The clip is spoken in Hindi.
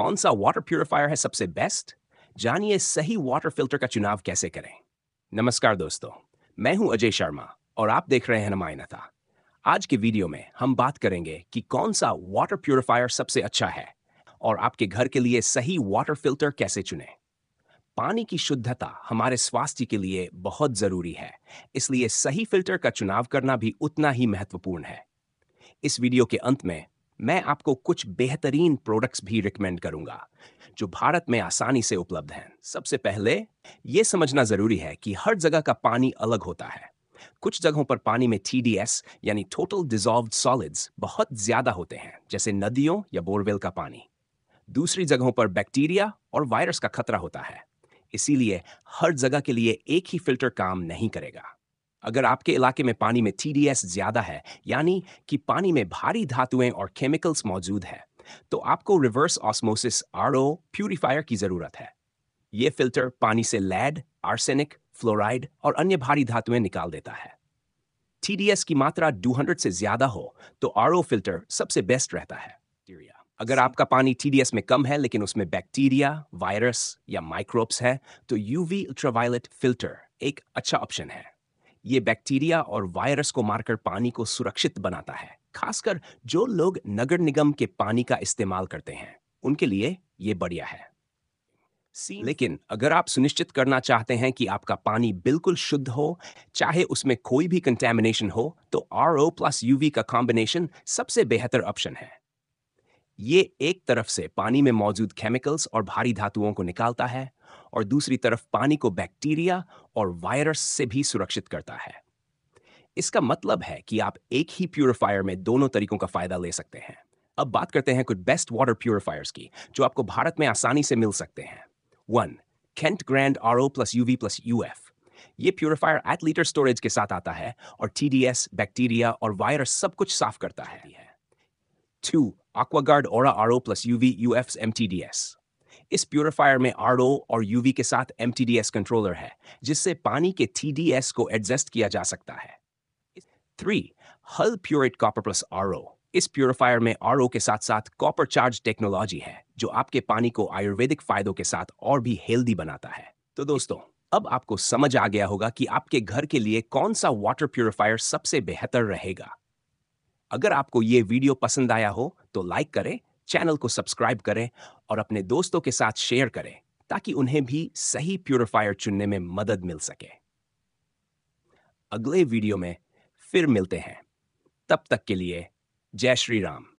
कौन सा वाटर प्यूरिफायर है सबसे बेस्ट जानिए सही वाटर फिल्टर का चुनाव कैसे करें नमस्कार दोस्तों मैं हूं अजय शर्मा और आप देख रहे हैं नमाय नमायनता आज के वीडियो में हम बात करेंगे कि कौन सा वाटर प्यूरिफायर सबसे अच्छा है और आपके घर के लिए सही वाटर फिल्टर कैसे चुने पानी की शुद्धता हमारे स्वास्थ्य के लिए बहुत जरूरी है इसलिए सही फिल्टर का चुनाव करना भी उतना ही महत्वपूर्ण है इस वीडियो के अंत में मैं आपको कुछ बेहतरीन प्रोडक्ट्स भी रिकमेंड करूंगा जो भारत में आसानी से उपलब्ध हैं सबसे पहले ये समझना जरूरी है कि हर जगह का पानी अलग होता है कुछ जगहों पर पानी में टी यानी टोटल डिजॉल्व सॉलिड्स बहुत ज्यादा होते हैं जैसे नदियों या बोरवेल का पानी दूसरी जगहों पर बैक्टीरिया और वायरस का खतरा होता है इसीलिए हर जगह के लिए एक ही फिल्टर काम नहीं करेगा अगर आपके इलाके में पानी में टी ज़्यादा है यानी कि पानी में भारी धातुएं और केमिकल्स मौजूद हैं तो आपको रिवर्स ऑस्मोसिस आर प्यूरिफायर की ज़रूरत है ये फिल्टर पानी से लैड आर्सेनिक फ्लोराइड और अन्य भारी धातुएं निकाल देता है टीडीएस की मात्रा 200 से ज्यादा हो तो आर फिल्टर सबसे बेस्ट रहता है अगर आपका पानी टीडीएस में कम है लेकिन उसमें बैक्टीरिया वायरस या माइक्रोब्स है तो यूवी अल्ट्रावायलेट फिल्टर एक अच्छा ऑप्शन है ये बैक्टीरिया और वायरस को मारकर पानी को सुरक्षित बनाता है खासकर जो लोग नगर निगम के पानी का इस्तेमाल करते हैं उनके लिए ये बढ़िया है लेकिन अगर आप सुनिश्चित करना चाहते हैं कि आपका पानी बिल्कुल शुद्ध हो चाहे उसमें कोई भी कंटेमिनेशन हो तो आर ओ प्लस यूवी का कॉम्बिनेशन सबसे बेहतर ऑप्शन है ये एक तरफ से पानी में मौजूद केमिकल्स और भारी धातुओं को निकालता है और दूसरी तरफ पानी को बैक्टीरिया और वायरस से भी सुरक्षित करता है इसका मतलब है कि आप एक ही प्यूरिफायर में दोनों तरीकों का फायदा ले सकते हैं अब बात करते हैं कुछ बेस्ट वाटर प्यूरिफायर्स की जो आपको भारत में आसानी से मिल सकते हैं one Kent grand R O plus UV plus U F ये प्यूरिफायर एट लीटर स्टोरेज के साथ आता है और टी डी एस बैक्टीरिया और वायरस सब कुछ साफ करता है two Aura R O plus aquaguard U F M T D S इस प्योरीफायर में आर और यूवी के साथ एम कंट्रोलर है जिससे पानी के टी को एडजस्ट किया जा सकता है थ्री हल प्योरेट कॉपर प्लस आर इस प्योरीफायर में आर के साथ साथ कॉपर चार्ज टेक्नोलॉजी है जो आपके पानी को आयुर्वेदिक फायदों के साथ और भी हेल्दी बनाता है तो दोस्तों अब आपको समझ आ गया होगा कि आपके घर के लिए कौन सा वाटर प्योरीफायर सबसे बेहतर रहेगा अगर आपको ये वीडियो पसंद आया हो तो लाइक करें चैनल को सब्सक्राइब करें और अपने दोस्तों के साथ शेयर करें ताकि उन्हें भी सही प्यूरिफायर चुनने में मदद मिल सके अगले वीडियो में फिर मिलते हैं तब तक के लिए जय श्री राम